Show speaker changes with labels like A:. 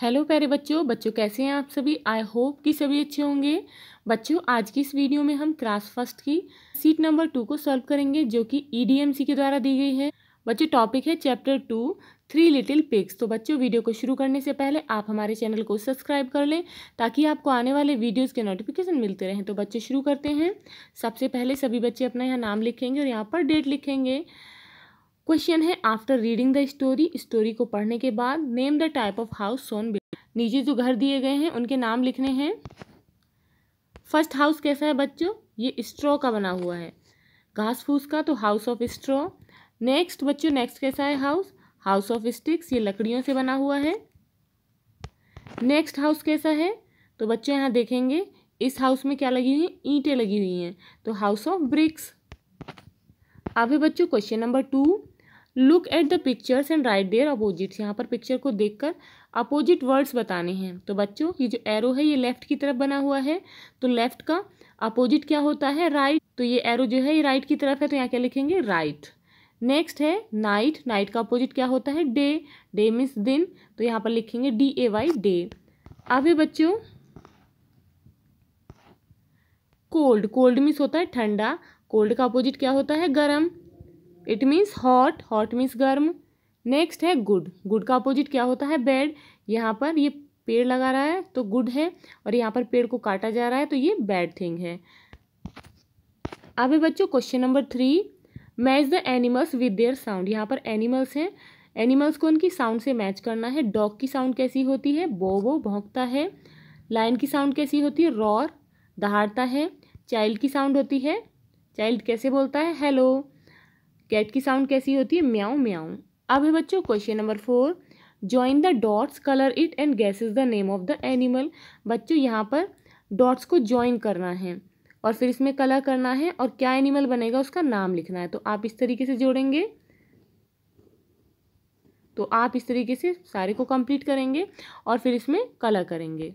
A: Hello प्यारे बच्चों बच्चों कैसे हैं आप सभी आई होप कि सभी अच्छे होंगे बच्चों आज की इस वीडियो में हम क्लास फर्स्ट की सीट नंबर टू को सॉल्व करेंगे जो कि ईडीएमसी e के द्वारा दी गई है बच्चों टॉपिक है chapter two three little pigs तो बच्चों वीडियो को शुरू करने से पहले आप हमारे चैनल को सब्सक्राइब कर लें ताकि आपको आने वाले वीडियोज़ के नोटिफिकेशन मिलते रहें तो बच्चे शुरू करते हैं सबसे पहले सभी बच्चे अपना यहाँ नाम लिखेंगे और यहाँ पर डेट लिखेंगे क्वेश्चन है after reading the story story को पढ़ने के बाद name the type of house सोन नीचे जो घर दिए गए हैं उनके नाम लिखने हैं फर्स्ट हाउस कैसा है बच्चों ये स्ट्रॉ का बना हुआ है घास फूस का तो हाउस ऑफ स्ट्रॉ नेक्स्ट बच्चों नेक्स्ट कैसा है हाउस हाउस ऑफ स्टिक्स ये लकड़ियों से बना हुआ है नेक्स्ट हाउस कैसा है तो बच्चों यहाँ देखेंगे इस हाउस में क्या लगी हुई है ईंटें लगी हुई हैं तो हाउस ऑफ ब्रिक्स अभी बच्चों question number two look at the pictures and write their opposites यहाँ पर पिक्चर को देखकर अपोजिट वर्ड्स बताने हैं तो बच्चों ये जो एरो है ये लेफ्ट की तरफ बना हुआ है तो लेफ्ट का अपोजिट क्या होता है राइट right. तो ये एरो जो है ये राइट right की तरफ है तो यहाँ क्या लिखेंगे राइट right. नेक्स्ट है नाइट नाइट का अपोजिट क्या होता है डे डे मीन्स दिन तो यहाँ पर लिखेंगे डी ए वाई डे अभी बच्चों कोल्ड कोल्ड मीन्स होता है ठंडा कोल्ड का अपोजिट क्या होता है गर्म it means hot hot means गर्म नेक्स्ट है गुड गुड का अपोजिट क्या होता है बैड यहाँ पर ये पेड़ लगा रहा है तो गुड है और यहाँ पर पेड़ को काटा जा रहा है तो ये बैड थिंग है अब बच्चों question number three match the animals with their sound यहाँ पर एनिमल्स हैं एनिमल्स को उनकी साउंड से मैच करना है डॉग की साउंड कैसी होती है बो वो भोंकता है लाइन की साउंड कैसी होती है रॉर दहाड़ता है चाइल्ड की साउंड होती है चाइल्ड कैसे बोलता है हेलो कैट की साउंड कैसी होती है म्याऊ म्याऊ अब है बच्चों question number four join the dots colour it and guess is the name of the animal बच्चों यहाँ पर डॉट्स को ज्वाइन करना है और फिर इसमें कलर करना है और क्या एनिमल बनेगा उसका नाम लिखना है तो आप इस तरीके से जोड़ेंगे तो आप इस तरीके से सारे को कंप्लीट करेंगे और फिर इसमें कलर करेंगे